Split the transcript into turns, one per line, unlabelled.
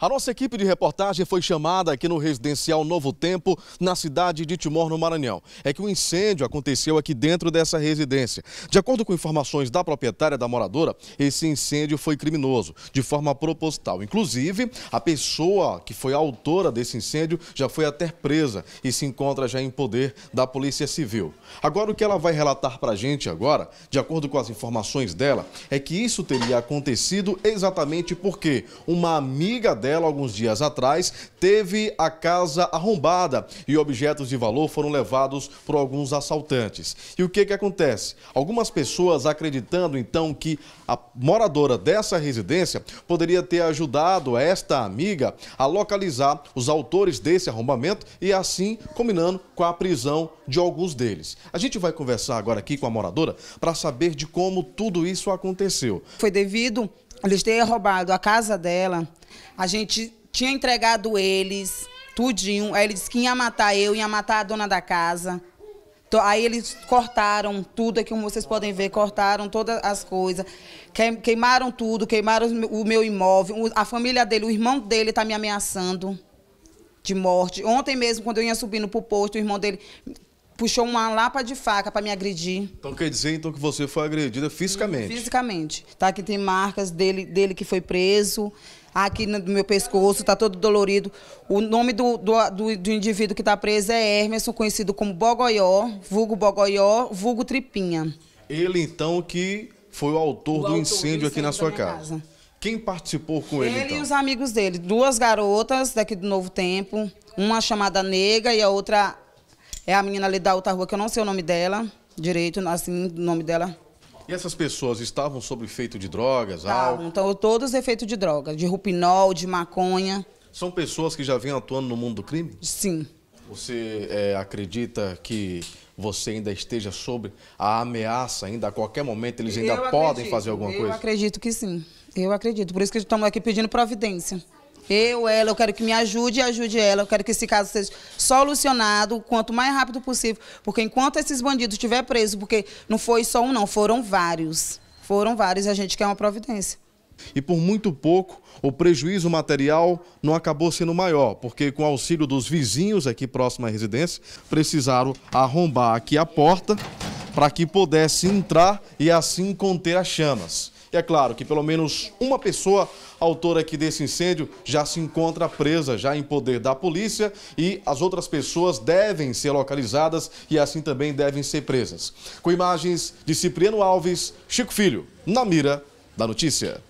A nossa equipe de reportagem foi chamada aqui no residencial Novo Tempo, na cidade de Timor, no Maranhão. É que o um incêndio aconteceu aqui dentro dessa residência. De acordo com informações da proprietária da moradora, esse incêndio foi criminoso, de forma proposital. Inclusive, a pessoa que foi autora desse incêndio já foi até presa e se encontra já em poder da Polícia Civil. Agora, o que ela vai relatar para a gente agora, de acordo com as informações dela, é que isso teria acontecido exatamente porque uma amiga dela Portela, alguns dias atrás, teve a casa arrombada e objetos de valor foram levados por alguns assaltantes. E o que, que acontece? Algumas pessoas acreditando então que a moradora dessa residência poderia ter ajudado esta amiga a localizar os autores desse arrombamento e assim combinando com a prisão de alguns deles. A gente vai conversar agora aqui com a moradora para saber de como tudo isso aconteceu.
Foi devido eles tinham roubado a casa dela. A gente tinha entregado eles, tudinho. Aí ele disse que ia matar eu, ia matar a dona da casa. aí eles cortaram tudo, aqui é como vocês podem ver, cortaram todas as coisas. Queimaram tudo, queimaram o meu imóvel. A família dele, o irmão dele está me ameaçando de morte. Ontem mesmo, quando eu ia subindo para o posto, o irmão dele puxou uma lapa de faca para me agredir.
Então quer dizer então que você foi agredida
fisicamente? Fisicamente. Tá aqui tem marcas dele, dele que foi preso. Aqui no meu pescoço tá todo dolorido. O nome do, do, do, do indivíduo que tá preso é Hermeson, conhecido como Bogoió, vulgo Bogoió, vulgo Tripinha.
Ele então que foi o autor, o autor do, incêndio incêndio aqui na sua casa. casa. Quem participou com ele? Ele então? e os
amigos dele, duas garotas daqui do Novo Tempo, uma chamada Nega e a outra é a menina ali da outra rua, que eu não sei o nome dela direito, assim, o nome dela. E essas
pessoas estavam sob efeito de drogas? Estavam,
então todos efeito de drogas, de rupinol, de maconha.
São pessoas que já vêm atuando no mundo do crime? Sim. Você é, acredita que você ainda esteja sob a ameaça, ainda a qualquer momento eles ainda eu podem acredito, fazer alguma eu coisa? Eu
acredito que sim, eu acredito. Por isso que estamos aqui pedindo providência. Eu, ela, eu quero que me ajude e ajude ela. Eu quero que esse caso seja solucionado o quanto mais rápido possível. Porque enquanto esses bandidos estiver presos, porque não foi só um, não, foram vários. Foram vários, a gente quer uma providência.
E por muito pouco, o prejuízo material não acabou sendo maior, porque com auxílio dos vizinhos aqui próximo à residência, precisaram arrombar aqui a porta para que pudesse entrar e assim conter as chamas. E é claro que pelo menos uma pessoa autora aqui desse incêndio já se encontra presa, já em poder da polícia e as outras pessoas devem ser localizadas e assim também devem ser presas. Com imagens de Cipriano Alves, Chico Filho, na mira da notícia.